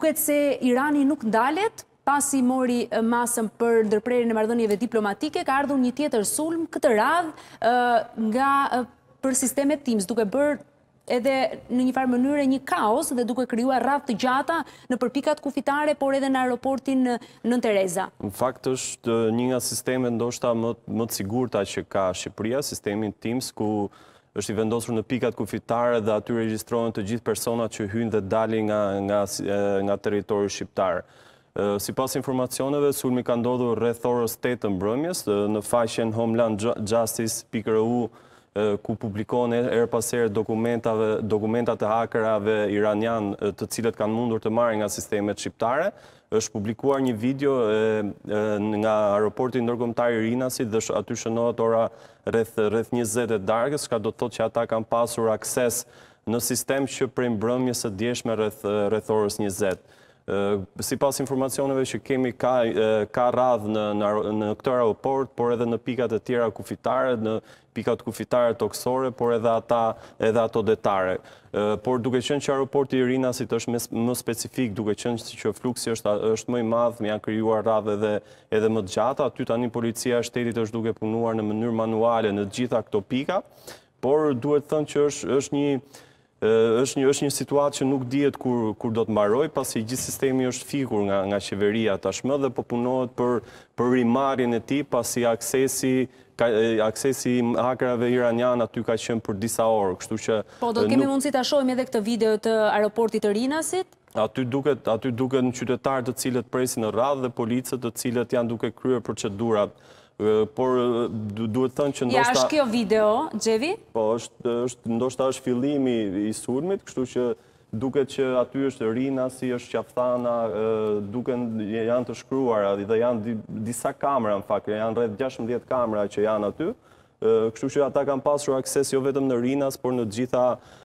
duket se Irani nuk ndalet, pasi mori masën për ndërprerin e mardhënjeve diplomatike, ka ardhur një tjetër sulm këtë radhë nga për sistemet TIMS, duke bërë edhe në një farë mënyre një kaos dhe duke kryua radhë të gjata në përpikat kufitare, por edhe në aeroportin në Tereza. Në fakt është një nga sistemet ndoshta më të sigurta që ka Shqipëria, sistemin TIMS, ku është i vendosur në pikat kufitare dhe aty registrojnë të gjithë personat që hynë dhe dali nga, nga, nga teritori shqiptarë. Si pas informacioneve, sulmi ka ndodhur rreth orës 8 të mbrëmjes në faqen homelandjustice.ru ku publikohen e er paser dokumentave, dokumentat e hakerave iranian të cilët kanë mundur të marrë nga sistemet shqiptare, është publikuar një video nga aeroporti ndërkomtar i Rinasit dhe aty shënohet ora rreth rreth 20 e darkës, shka do të thotë që ata kanë pasur akses në sistem që prej mbrëmjës së djeshme rreth rreth orës 20. Si pas informacioneve që kemi ka radhë në këtër aeroport, por edhe në pikat e tjera kufitare, në pikat kufitare toksore, por edhe ato detare. Por duke qënë që aeroporti i rinasit është më specifik, duke qënë që fluksi është më i madhë, më janë kryuar radhë edhe më gjata, aty tani policia shtetit është duke punuar në mënyrë manuale në gjitha këto pika, por duhet thënë që është një është një është një situatë që nuk dihet kur kur do të mbaroj pasi gjithë sistemi është fikur nga nga qeveria tashmë dhe po punohet për për rimarrjen e tij pasi aksesi ka, aksesi i iranian aty ka qenë për disa orë, kështu që Po do të kemi nuk... mundësi ta shohim edhe këtë video të aeroportit të Rinasit. Aty duket aty duket në qytetar të cilët presin në radhë dhe policët të cilët janë duke kryer procedurat por duhet thënë që ndoshta... Ja, është kjo video, Gjevi? Po, është ndoshta është filimi i surmit, kështu që duke që aty është rina, si është qapëthana, duke janë të shkruar, dhe janë disa kamera, në fakt, janë redhë 16 kamera që janë aty, kështu që ata kanë pasur akses jo vetëm në rinas, por në gjitha...